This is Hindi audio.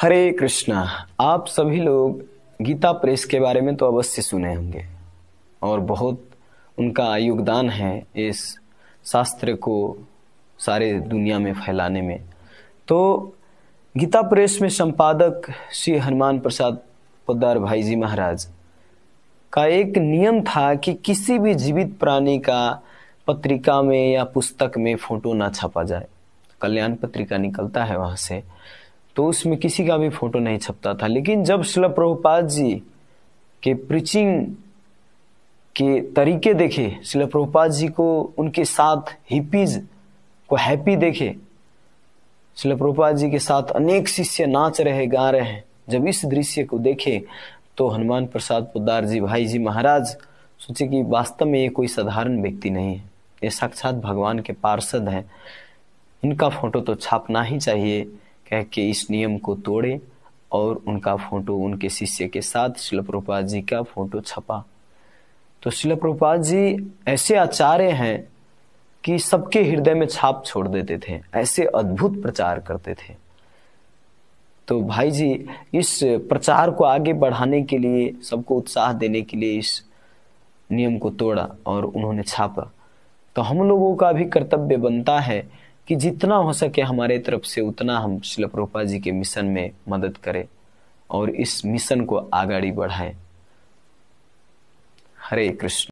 हरे कृष्णा आप सभी लोग गीता प्रेस के बारे में तो अवश्य सुने होंगे और बहुत उनका योगदान है इस शास्त्र को सारे दुनिया में फैलाने में तो गीता प्रेस में संपादक श्री हनुमान प्रसाद पोदार भाई जी महाराज का एक नियम था कि किसी भी जीवित प्राणी का पत्रिका में या पुस्तक में फोटो ना छापा जाए कल्याण पत्रिका निकलता है वहाँ से तो उसमें किसी का भी फोटो नहीं छपता था लेकिन जब शिल प्रभुपाद जी के प्रीचिंग के तरीके देखे शिल प्रभुपाद जी को उनके साथ हिपीज को हैप्पी देखे शिल प्रभुपाद जी के साथ अनेक शिष्य नाच रहे गा रहे हैं जब इस दृश्य को देखे तो हनुमान प्रसाद पोदार जी भाई जी महाराज सोचे कि वास्तव में ये कोई साधारण व्यक्ति नहीं है ये साक्षात भगवान के पार्षद हैं इनका फोटो तो छापना ही चाहिए कह के इस नियम को तोड़े और उनका फोटो उनके शिष्य के साथ शिलप्रपाद जी का फोटो छपा तो शिलप्रपाद जी ऐसे आचार्य हैं कि सबके हृदय में छाप छोड़ देते थे ऐसे अद्भुत प्रचार करते थे तो भाई जी इस प्रचार को आगे बढ़ाने के लिए सबको उत्साह देने के लिए इस नियम को तोड़ा और उन्होंने छापा तो हम लोगों का भी कर्तव्य बनता है कि जितना हो सके हमारे तरफ से उतना हम शिल प्रोपा जी के मिशन में मदद करें और इस मिशन को आगाड़ी बढ़ाएं हरे कृष्ण